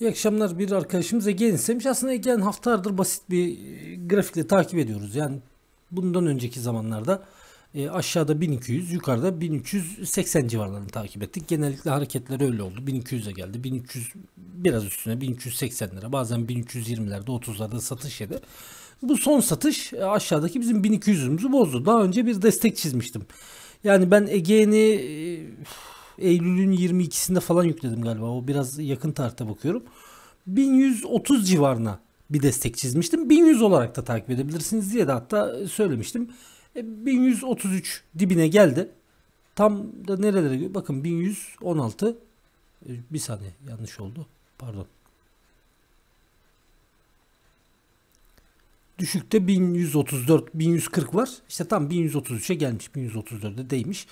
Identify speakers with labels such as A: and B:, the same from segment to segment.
A: İyi akşamlar bir arkadaşımız Ege'nin istemiş. Aslında Ege'nin haftalardır basit bir e, grafikle takip ediyoruz. Yani bundan önceki zamanlarda e, aşağıda 1200 yukarıda 1380 civarlarını takip ettik. Genellikle hareketler öyle oldu. 1200'e geldi. 1300 biraz üstüne 1380'lere bazen 1320'lerde 30'larda satış yedi. Bu son satış e, aşağıdaki bizim 1200'ümüzü bozdu. Daha önce bir destek çizmiştim. Yani ben Ege'ni e, Eylül'ün 22'sinde falan yükledim galiba. O biraz yakın tarihte bakıyorum. 1130 civarına bir destek çizmiştim. 1100 olarak da takip edebilirsiniz diye de hatta söylemiştim. 1133 e, dibine geldi. Tam da nerelere bakın 1116 e, bir saniye yanlış oldu. Pardon. Düşükte 1134, 1140 var. İşte tam 1133'e gelmiş. 1134'e değmiş.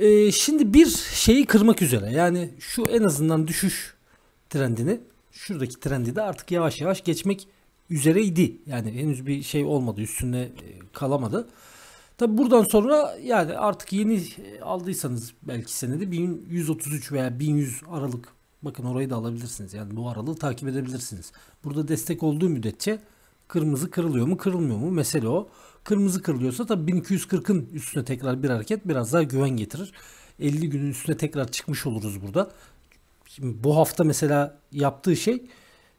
A: Ee, şimdi bir şeyi kırmak üzere yani şu en azından düşüş trendini şuradaki trendi de artık yavaş yavaş geçmek üzereydi. Yani henüz bir şey olmadı üstüne e, kalamadı. Tabi buradan sonra yani artık yeni e, aldıysanız belki senede 1133 veya 1100 Aralık bakın orayı da alabilirsiniz. Yani bu aralığı takip edebilirsiniz. Burada destek olduğu müddetçe kırmızı kırılıyor mu kırılmıyor mu mesele o. Kırmızı kırılıyorsa tabii 1240'ın üstüne tekrar bir hareket biraz daha güven getirir. 50 günün üstüne tekrar çıkmış oluruz burada. Şimdi bu hafta mesela yaptığı şey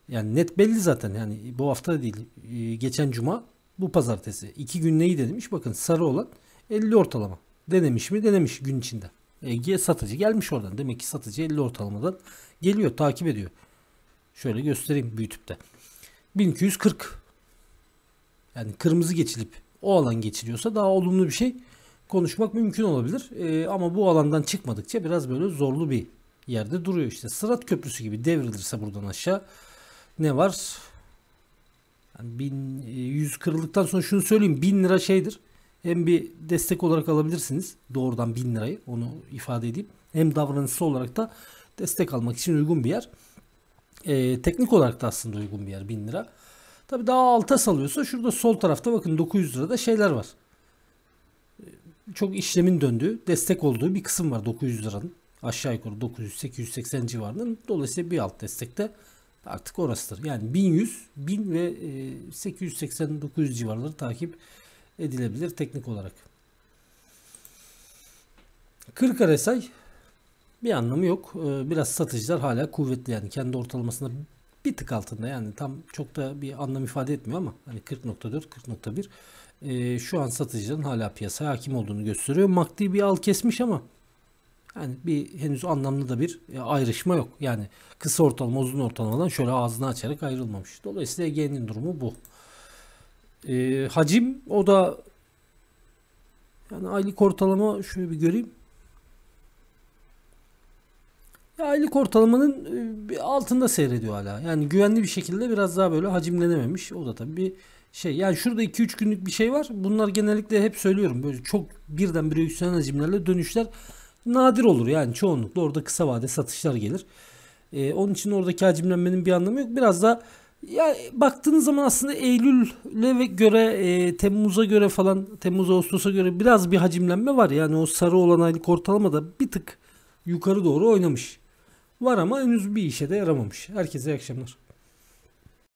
A: yani net belli zaten yani bu hafta değil e, geçen cuma bu pazartesi. iki gün neyi denemiş? Bakın sarı olan 50 ortalama. Denemiş mi? Denemiş gün içinde. E, satıcı gelmiş oradan. Demek ki satıcı 50 ortalamadan geliyor, takip ediyor. Şöyle göstereyim büyütüp de. 1240. Yani kırmızı geçilip o alan geçiriyorsa daha olumlu bir şey konuşmak mümkün olabilir. E, ama bu alandan çıkmadıkça biraz böyle zorlu bir yerde duruyor işte. Sırat köprüsü gibi devrilirse buradan aşağı ne var? Yani 1100 e, kırıldıktan sonra şunu söyleyeyim 1000 lira şeydir. Hem bir destek olarak alabilirsiniz doğrudan 1000 lirayı onu ifade edeyim. Hem davranışsal olarak da destek almak için uygun bir yer. E, teknik olarak da aslında uygun bir yer 1000 lira. Tabi daha alta salıyorsa şurada sol tarafta bakın 900 lirada şeyler var. Ee, çok işlemin döndüğü, destek olduğu bir kısım var 900 liranın. Aşağı yukarı 900-880 civarının. Dolayısıyla bir alt destekte artık orasıdır. Yani 1100, 1000 ve 880-900 e, civarları takip edilebilir teknik olarak. 40 RSI bir anlamı yok. Ee, biraz satıcılar hala kuvvetli yani kendi ortalamasında bir tık altında yani tam çok da bir anlam ifade etmiyor ama hani 40.4 40.1 e, şu an satıcıların hala piyasaya hakim olduğunu gösteriyor. MACD bir al kesmiş ama yani bir henüz anlamlı da bir e, ayrışma yok. Yani kısa ortalama uzun ortalamadan şöyle ağzını açarak ayrılmamış. Dolayısıyla EG'nin durumu bu. E, hacim o da yani aylık ortalama şöyle bir göreyim aylık ortalamanın e, altında seyrediyor hala. Yani güvenli bir şekilde biraz daha böyle hacimlenememiş. O da tabii bir şey. Yani şurada 2-3 günlük bir şey var. Bunlar genellikle hep söylüyorum. Böyle çok bire yükselen hacimlerle dönüşler nadir olur. Yani çoğunlukla orada kısa vade satışlar gelir. Ee, onun için oradaki hacimlenmenin bir anlamı yok. Biraz da ya baktığınız zaman aslında Eylül'e göre e, Temmuz'a göre falan Temmuz Ağustos'a göre biraz bir hacimlenme var. Yani o sarı olan aylık ortalama da bir tık yukarı doğru oynamış. Var ama henüz bir işe de yaramamış. Herkese iyi akşamlar.